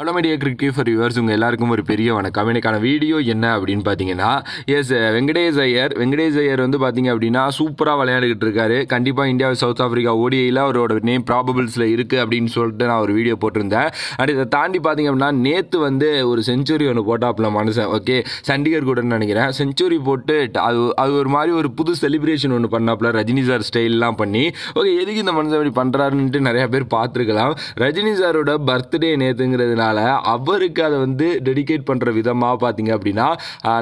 hello media cricket for yours உங்கள் எல்லாருக்கும் ஒரு பெரிய வணக்கம் எனக்கான வீடியோ என்ன அப்படின்னு பார்த்தீங்கன்னா எஸ் வெங்கடேஷ் ஐயர் வெங்கடேஷ் ஐயர் வந்து பார்த்தீங்க அப்படின்னா சூப்பராக விளையாண்டுகிட்டு இருக்காரு கண்டிப்பாக இந்தியா சவுத் ஆஃப்ரிக்கா ஓடிஐயில் அவரோட நேம் ப்ராபபிள்ஸில் இருக்குது அப்படின்னு சொல்லிட்டு நான் ஒரு வீடியோ போட்டிருந்தேன் அண்ட் இதை தாண்டி பார்த்தீங்க அப்படின்னா நேற்று வந்து ஒரு செஞ்சுரி ஒன்று போட்டாப்புல மனுஷன் ஓகே சண்டிகர் கூட நினைக்கிறேன் செஞ்சுரி போட்டு அது அது ஒரு மாதிரி ஒரு புது செலிப்ரேஷன் ஒன்று பண்ணாப்புல ரஜினி சார் ஸ்டைல்லாம் பண்ணி ஓகே எதுக்கு இந்த மனுஷன் இப்படி பண்ணுறாருன்ட்டு நிறையா பேர் பார்த்துருக்கலாம் ரஜினி சாரோட பர்த்டே நேற்றுங்கிறது அப்படின்றதுனால அவருக்கு அதை வந்து டெடிகேட் பண்ணுற விதமாக பார்த்தீங்க அப்படின்னா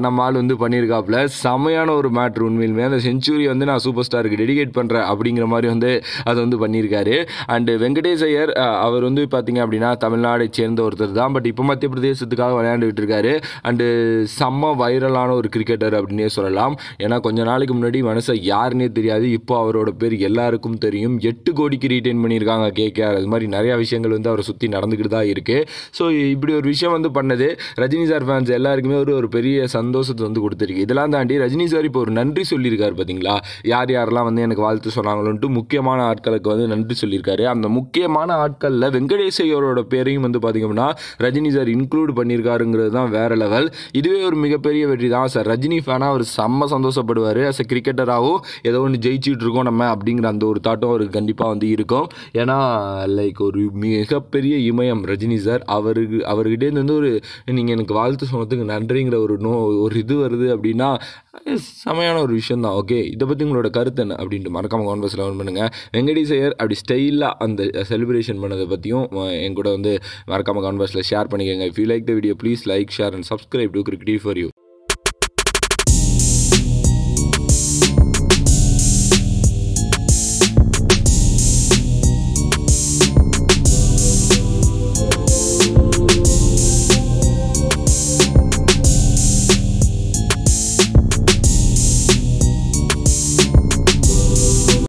நம்ம ஆள் வந்து பண்ணியிருக்காப்புல செமையான ஒரு மேட்ரு உண்மையிலுமே அந்த செஞ்சுரி வந்து நான் சூப்பர் ஸ்டாருக்கு டெடிகேட் பண்ணுறேன் அப்படிங்கிற மாதிரி வந்து அதை வந்து பண்ணியிருக்காரு அண்டு வெங்கடேஷ் ஐயர் அவர் வந்து பார்த்தீங்க அப்படின்னா தமிழ்நாடை சேர்ந்த ஒருத்தர் தான் பட் இப்போ மத்திய பிரதேசத்துக்காக விளையாண்டுட்டு இருக்காரு அண்டு செம்ம வைரலான ஒரு கிரிக்கெட்டர் அப்படின்னே சொல்லலாம் ஏன்னா கொஞ்ச நாளைக்கு முன்னாடி மனசை யாருன்னே தெரியாது இப்போ அவரோட பேர் எல்லாருக்கும் தெரியும் எட்டு கோடிக்கு ரீட்டைன் பண்ணியிருக்காங்க கேகேஆர் அது மாதிரி நிறையா விஷயங்கள் வந்து அவரை சுற்றி நடந்துக்கிட்டு தான் இருக்குது ஸோ இப்படி ஒரு விஷயம் வந்து பண்ணது ரஜினி சார் ஃபேன்ஸ் எல்லாருக்குமே ஒரு ஒரு பெரிய சந்தோஷத்தை வந்து கொடுத்துருக்கு இதெல்லாம் தாண்டி ரஜினி சார் இப்போ ஒரு நன்றி சொல்லியிருக்காரு பார்த்தீங்களா யார் யாரெல்லாம் வந்து எனக்கு வாழ்த்து சொன்னாங்களோன்ட்டு முக்கியமான ஆட்களுக்கு வந்து நன்றி சொல்லியிருக்காரு அந்த முக்கியமான ஆட்களில் வெங்கடேசையரோட பேரையும் வந்து பார்த்தீங்கன்னா ரஜினி சார் இன்க்ளூட் பண்ணியிருக்காருங்கிறது தான் வேறு லெவல் இதுவே ஒரு மிகப்பெரிய வெற்றி தான் சார் ரஜினி ஃபேனாக அவர் செம்ம சந்தோஷப்படுவார் அஸ் எ கிரிக்கெட்டராகவும் ஏதோ ஒன்று ஜெயிச்சுட்டு இருக்கோம் நம்ம அப்படிங்கிற அந்த ஒரு தாட்டம் அவருக்கு கண்டிப்பாக வந்து இருக்கும் ஏன்னா லைக் ஒரு மிகப்பெரிய இமயம் ரஜினி சார் அவர் அவருக்கு அவர்கிட்டேருந்து ஒரு நீங்கள் எனக்கு வாழ்த்து சொன்னதுக்கு நன்றிங்கிற ஒரு நோ ஒரு இது வருது அப்படின்னா செமையான ஒரு விஷயம் தான் ஓகே இதை பற்றி உங்களோட கருத்து என்ன அப்படின்ட்டு மறக்காமல் கான்வர்ஸில் ஒன் பண்ணுங்கள் வெங்கடேசையர் அப்படி ஸ்டைலாக அந்த செலிப்ரேஷன் பண்ணதை பற்றியும் என் கூட வந்து மறக்காமல் கான்வர்ஸில் ஷேர் பண்ணிக்கோங்க if you like the video please like share and subscribe to cricket for you